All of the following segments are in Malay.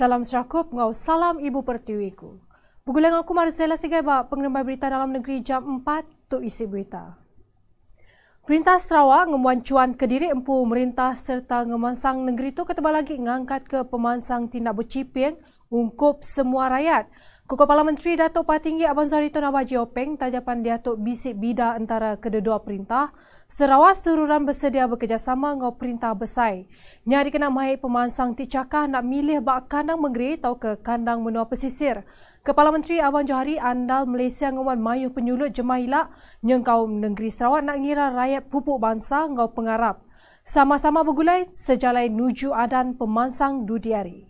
Salam Syakup, ngau salam Ibu Pertiwiku. Pugulang aku Marzella Sigaiba, pengembara berita dalam negeri jam 4 tu isi berita. Perintah Sarawak ngemuan cuan kediri empu merintah serta ngemansang negeri tu ketebal lagi ngangkat ke pemansang tindak bercipin ungkup semua rakyat. Kukuh Kepala Menteri Datuk Patinggi Abang Zahri Tun Abang Jiopeng tajapan Datuk Bisik Bida antara kedua-dua perintah Sarawak seruran bersedia bekerjasama dengan perintah besar. Nyari kena mahir pemansang ticaka nak milih bak kandang menggeri atau ke kandang menua pesisir. Kepala Menteri Abang Johari andal Malaysia ngawan mayu penyulut jemaah ilak yang kaum negeri Sarawak nak ngira rakyat pupuk bangsa ngau pengarap. Sama-sama bergulai sejalan nuju adan pemansang dudiari.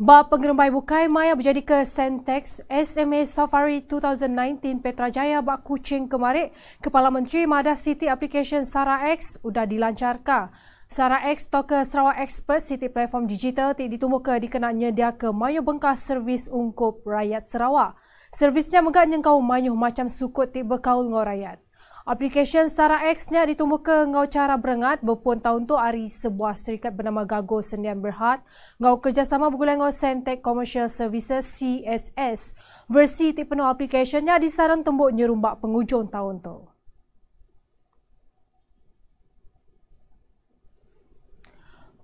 Bab pengerembai bukai maya berjadi ke Sentex SMA Safari 2019 Petrajaya Bak kucing kemarin. Kepala Menteri Madas City Application Sara X sudah dilancarkan. Sara X toke Sarawak Expert City Platform Digital tidak ditunggu ke dikenaknya dia ke Mayu Bengkas Servis Ungkup Rakyat Sarawak. Servisnya megak kau Mayu macam sukut tidak kaul ngau rakyat. Aplikasi Sara X nya ditemu ke ngau cara berengat berpun tahun tu hari sebuah syarikat bernama Gago Sendian Berhad ngau kerjasama bergulai dengan Sentec Commercial Services CSS. Versi tipenuh aplikasyen nya disaran tembok nyerumbak pengujung tahun tu.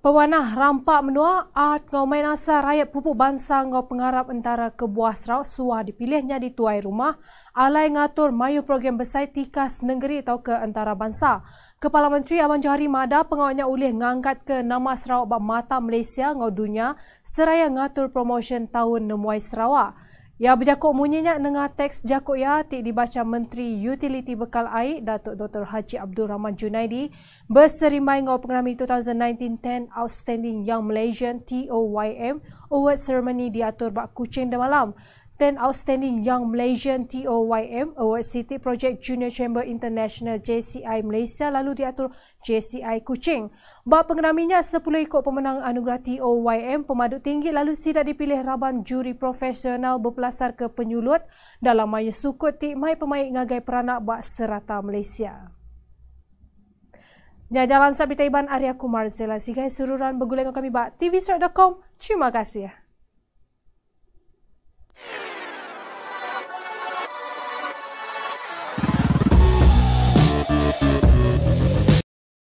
Pewanah rampak menua art ngau main asal rakyat pupuk bangsa ngau pengharap antara kebuah serau suah dipilihnya di tuai rumah alai ngatur mayu program besar tikas negeri atau ke antara bangsa. Kepala Menteri Aman Johari Mada pengawalnya ulih ngangkat ke nama Sarawak bak mata Malaysia ngau dunia seraya ngatur promotion tahun nemuai Sarawak. Ya berjakuk munyinya dengar teks jakuk ya tik dibaca Menteri Utiliti Bekal Air Datuk Dr. Haji Abdul Rahman Junaidi berserimai dengan pengerami 2019-10 Outstanding Young Malaysian TOYM Award Ceremony diatur bak kucing de malam. 10 Outstanding Young Malaysian TOYM Award City Project Junior Chamber International JCI Malaysia lalu diatur JCI Kuching. Bab pengeraminya 10 ikut pemenang anugerah TOYM pemadu tinggi lalu sidak dipilih raban juri profesional berpelasar ke penyulut dalam maya sukut tik mai pemain ngagai peranak buat serata Malaysia. Nya jalan Sabitaiban Arya Kumar Zela Sigai Sururan berguling kami buat tvstrat.com. Terima kasih. Ya.